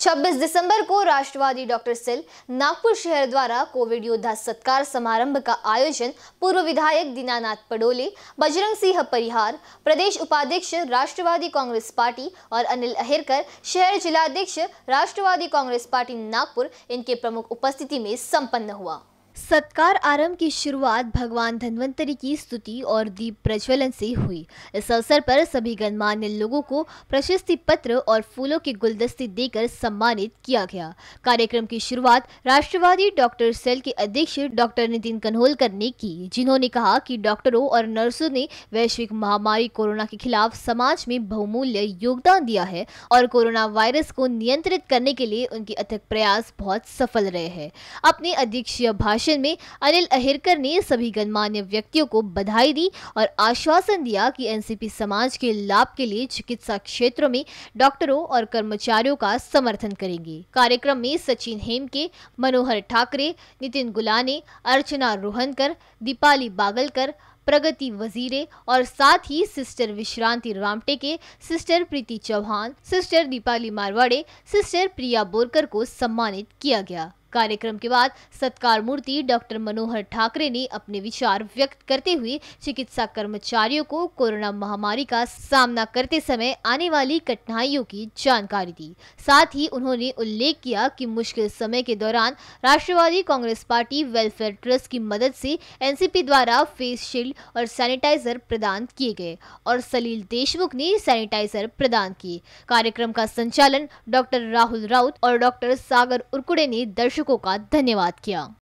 26 दिसंबर को राष्ट्रवादी डॉक्टर सिल नागपुर शहर द्वारा कोविड योद्धा सत्कार समारंभ का आयोजन पूर्व विधायक दीनानाथ पडोले बजरंग सिंह परिहार प्रदेश उपाध्यक्ष राष्ट्रवादी कांग्रेस पार्टी और अनिल अहिरकर शहर जिलाध्यक्ष राष्ट्रवादी कांग्रेस पार्टी नागपुर इनके प्रमुख उपस्थिति में संपन्न हुआ सत्कार आरंभ की शुरुआत भगवान धन्वंतरी की स्तुति और दीप प्रज्वलन से हुई इस अवसर पर सभी गणमान्य लोगों को प्रशस्ति पत्र और फूलों के गुलदस्ते देकर सम्मानित किया गया कार्यक्रम की शुरुआत राष्ट्रवादी डॉक्टर सेल के अध्यक्ष डॉक्टर नितिन कन्होलकर ने की जिन्होंने कहा कि डॉक्टरों और नर्सों ने वैश्विक महामारी कोरोना के खिलाफ समाज में बहुमूल्य योगदान दिया है और कोरोना वायरस को नियंत्रित करने के लिए उनके अथक प्रयास बहुत सफल रहे हैं अपने अध्यक्षीय भाषण आयोजन में अनिल अहिरकर ने सभी गणमान्य व्यक्तियों को बधाई दी और आश्वासन दिया कि एनसीपी समाज के लाभ के लिए चिकित्सा क्षेत्र में डॉक्टरों और कर्मचारियों का समर्थन करेंगे कार्यक्रम में सचिन हेमके मनोहर ठाकरे नितिन गुलाने अर्चना रोहनकर दीपाली बागलकर प्रगति वजीरे और साथ ही sister Vishranti Ramteke sister Preeti Chauhan sister Deepali Marwade sister Priya Borkar को सम्मानित किया गया कार्यक्रम के बाद सत्कार मूर्ति डॉक्टर मनोहर ठाकरे ने अपने विचार व्यक्त करते हुए चिकित्सा कर्मचारियों को कोरोना महामारी का सामना करते समय आने वाली कठिनाइयों की जानकारी दी साथ ही उन्होंने उल्लेख किया कि मुश्किल समय के दौरान Rashtrawadi Congress party welfare trust की मदद से एनसीपी द्वारा फेस शील्ड और सैनिटाइजर प्रदान किए गए और सलील देशमुख ने सैनिटाइजर प्रदान किए कार्यक्रम का संचालन डॉक्टर राहुल राउत और डॉक्टर सागर उर्कुड़े ने दर्शक दर्शकों का धन्यवाद किया